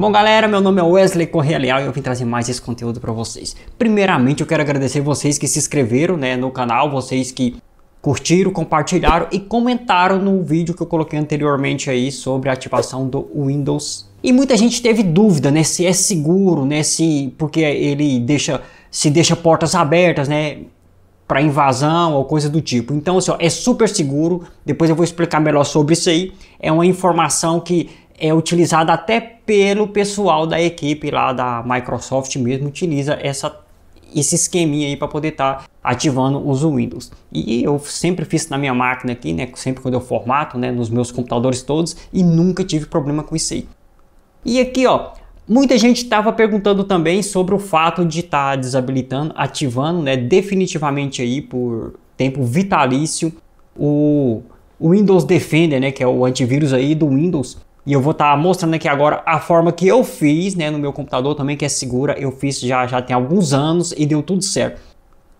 Bom galera, meu nome é Wesley Correia Leal e eu vim trazer mais esse conteúdo para vocês. Primeiramente eu quero agradecer vocês que se inscreveram né, no canal, vocês que curtiram, compartilharam e comentaram no vídeo que eu coloquei anteriormente aí sobre a ativação do Windows. E muita gente teve dúvida né, se é seguro, né, se, porque ele deixa, se deixa portas abertas, né, para invasão ou coisa do tipo. Então, assim, ó, é super seguro. Depois eu vou explicar melhor sobre isso aí. É uma informação que é utilizada até pelo pessoal da equipe lá da Microsoft mesmo, utiliza essa, esse esqueminha aí para poder estar tá ativando os Windows. E eu sempre fiz na minha máquina aqui, né, sempre quando eu formato, né, nos meus computadores todos e nunca tive problema com isso aí. E aqui, ó, Muita gente estava perguntando também sobre o fato de estar tá desabilitando, ativando, né, definitivamente aí por tempo vitalício o Windows Defender, né, que é o antivírus aí do Windows, e eu vou estar tá mostrando aqui agora a forma que eu fiz, né, no meu computador também, que é segura. Eu fiz já, já tem alguns anos e deu tudo certo.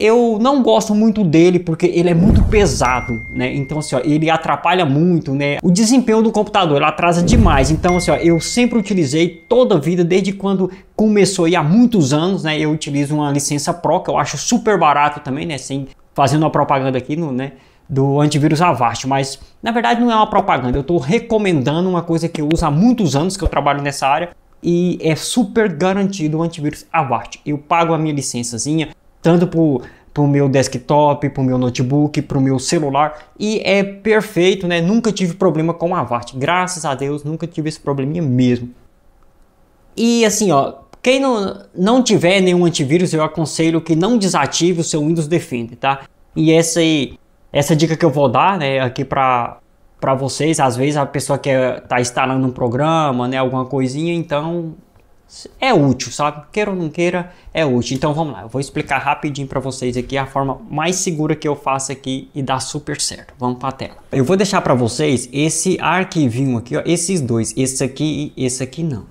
Eu não gosto muito dele porque ele é muito pesado, né? Então, assim, ó, ele atrapalha muito, né? O desempenho do computador, ele atrasa demais. Então, assim, ó, eu sempre utilizei toda a vida, desde quando começou e há muitos anos, né? Eu utilizo uma licença Pro, que eu acho super barato também, né? Sem fazendo uma propaganda aqui, no, né? do antivírus Avast, mas na verdade não é uma propaganda, eu estou recomendando uma coisa que eu uso há muitos anos que eu trabalho nessa área e é super garantido o antivírus Avast. Eu pago a minha licençazinha, tanto para o meu desktop, para o meu notebook, para o meu celular e é perfeito, né? Nunca tive problema com o Avast, graças a Deus nunca tive esse probleminha mesmo. E assim, ó, quem não, não tiver nenhum antivírus, eu aconselho que não desative o seu Windows Defender, tá? E essa aí essa dica que eu vou dar, né, aqui para para vocês, às vezes a pessoa quer é, tá instalando um programa, né, alguma coisinha, então é útil, sabe? Queira ou não queira, é útil. Então vamos lá, eu vou explicar rapidinho para vocês aqui a forma mais segura que eu faço aqui e dá super certo. Vamos para a tela. Eu vou deixar para vocês esse arquivinho aqui, ó, esses dois, esse aqui e esse aqui não.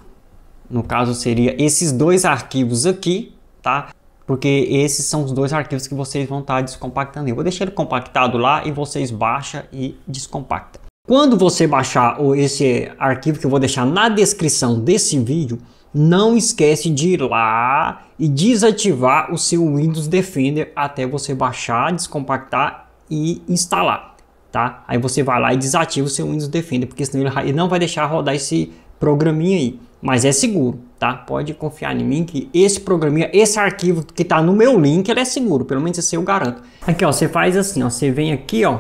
No caso seria esses dois arquivos aqui, tá? porque esses são os dois arquivos que vocês vão estar tá descompactando. Eu vou deixar ele compactado lá e vocês baixa e descompacta. Quando você baixar esse arquivo que eu vou deixar na descrição desse vídeo, não esquece de ir lá e desativar o seu Windows Defender até você baixar, descompactar e instalar, tá? Aí você vai lá e desativa o seu Windows Defender, porque senão ele não vai deixar rodar esse programinha aí, mas é seguro tá? Pode confiar em mim que esse programinha, esse arquivo que tá no meu link, ele é seguro, pelo menos esse eu garanto. Aqui, ó, você faz assim, ó, você vem aqui, ó,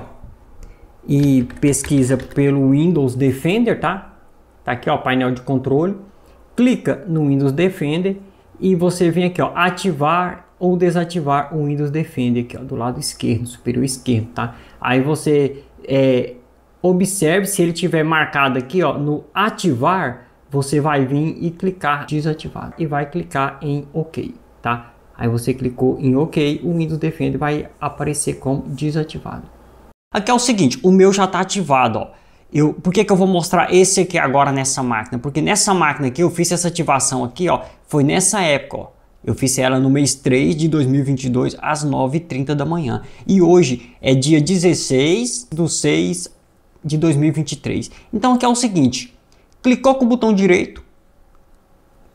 e pesquisa pelo Windows Defender, tá? Tá aqui, ó, painel de controle. Clica no Windows Defender e você vem aqui, ó, ativar ou desativar o Windows Defender aqui, ó, do lado esquerdo, superior esquerdo, tá? Aí você é, observe se ele tiver marcado aqui, ó, no ativar, você vai vir e clicar desativado e vai clicar em OK, tá? Aí você clicou em OK, o Windows Defender vai aparecer como desativado. Aqui é o seguinte, o meu já está ativado, ó. Eu, por que, que eu vou mostrar esse aqui agora nessa máquina? Porque nessa máquina aqui eu fiz essa ativação aqui, ó, foi nessa época, ó. Eu fiz ela no mês 3 de 2022 às 9h30 da manhã. E hoje é dia 16 do 6 de 2023. Então aqui é o seguinte, Clicou com o botão direito,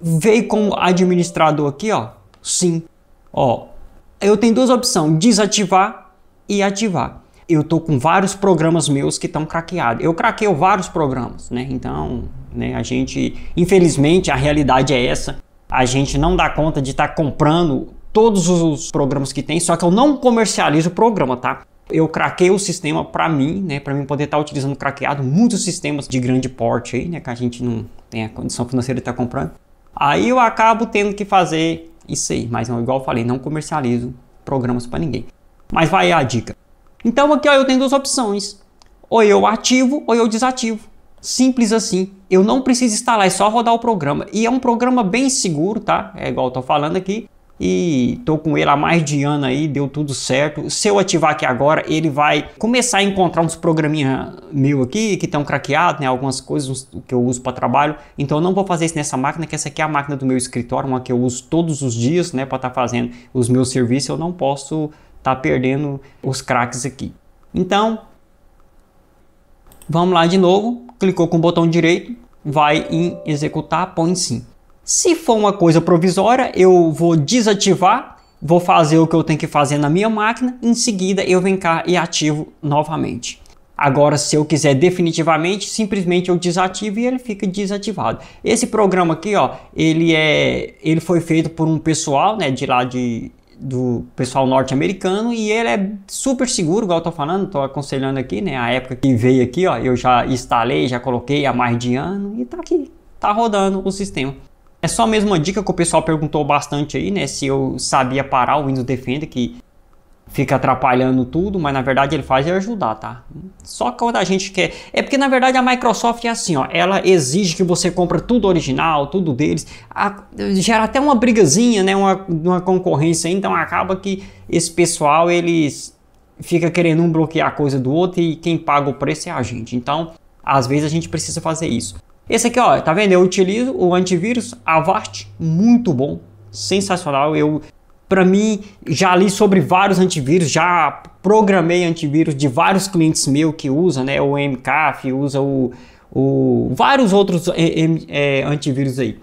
veio como administrador aqui, ó. Sim. Ó, eu tenho duas opções, desativar e ativar. Eu tô com vários programas meus que estão craqueados. Eu craqueio vários programas, né? Então, né, a gente, infelizmente, a realidade é essa. A gente não dá conta de estar tá comprando todos os programas que tem, só que eu não comercializo o programa, tá? eu craqueio o sistema para mim, né, para mim poder estar tá utilizando craqueado muitos sistemas de grande porte aí, né, que a gente não tem a condição financeira de estar tá comprando. Aí eu acabo tendo que fazer isso aí, mas igual eu falei, não comercializo programas para ninguém. Mas vai a dica. Então aqui ó, eu tenho duas opções. Ou eu ativo ou eu desativo. Simples assim. Eu não preciso instalar, é só rodar o programa. E é um programa bem seguro, tá? É igual eu tô falando aqui e tô com ele há mais de ano aí, deu tudo certo. Se eu ativar aqui agora, ele vai começar a encontrar uns programinha meu aqui que estão craqueados, né, algumas coisas que eu uso para trabalho. Então eu não vou fazer isso nessa máquina, que essa aqui é a máquina do meu escritório, uma que eu uso todos os dias, né, para estar tá fazendo os meus serviços, eu não posso estar tá perdendo os craques aqui. Então, vamos lá de novo, clicou com o botão direito, vai em executar, põe sim. Se for uma coisa provisória, eu vou desativar, vou fazer o que eu tenho que fazer na minha máquina, em seguida eu venho cá e ativo novamente. Agora, se eu quiser definitivamente, simplesmente eu desativo e ele fica desativado. Esse programa aqui, ó, ele é, ele foi feito por um pessoal, né, de lá de do pessoal norte-americano e ele é super seguro, igual eu tô falando, tô aconselhando aqui, né, a época que veio aqui, ó, eu já instalei, já coloquei há mais de ano e tá aqui, tá rodando o sistema. É só mesmo uma dica que o pessoal perguntou bastante aí, né? Se eu sabia parar o Windows Defender, que fica atrapalhando tudo, mas na verdade ele faz é ajudar, tá? Só quando a gente quer. É porque na verdade a Microsoft é assim, ó, ela exige que você compra tudo original, tudo deles, a, gera até uma brigazinha, né, uma, uma concorrência, então acaba que esse pessoal eles fica querendo um bloquear a coisa do outro e quem paga o preço é a gente. Então, às vezes a gente precisa fazer isso. Esse aqui, ó, tá vendo? Eu utilizo o antivírus Avast, muito bom, sensacional. Eu, para mim, já li sobre vários antivírus, já programei antivírus de vários clientes meus que usam, né? O MCAF, usa o, o vários outros é, é, é antivírus aí.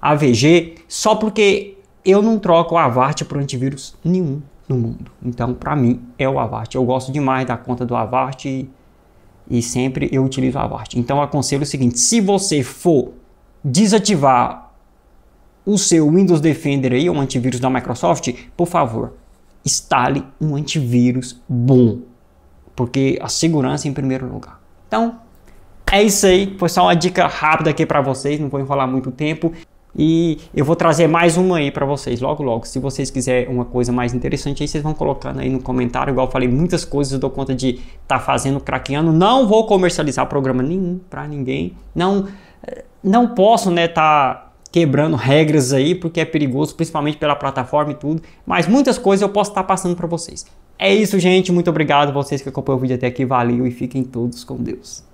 AVG, só porque eu não troco o Avast por antivírus nenhum no mundo. Então, para mim, é o Avast. Eu gosto demais da conta do Avast e sempre eu utilizo a VART. Então eu aconselho o seguinte: se você for desativar o seu Windows Defender aí, um antivírus da Microsoft, por favor, instale um antivírus bom, porque a segurança é em primeiro lugar. Então, é isso aí, foi só uma dica rápida aqui para vocês, não vou enrolar muito tempo. E eu vou trazer mais uma aí para vocês logo logo. Se vocês quiserem uma coisa mais interessante aí, vocês vão colocando aí no comentário. Igual eu falei, muitas coisas eu dou conta de estar tá fazendo craqueando. Não vou comercializar programa nenhum para ninguém. Não eh, não posso, né, tá quebrando regras aí, porque é perigoso, principalmente pela plataforma e tudo, mas muitas coisas eu posso estar tá passando para vocês. É isso, gente, muito obrigado vocês que acompanham o vídeo até aqui, valeu e fiquem todos com Deus.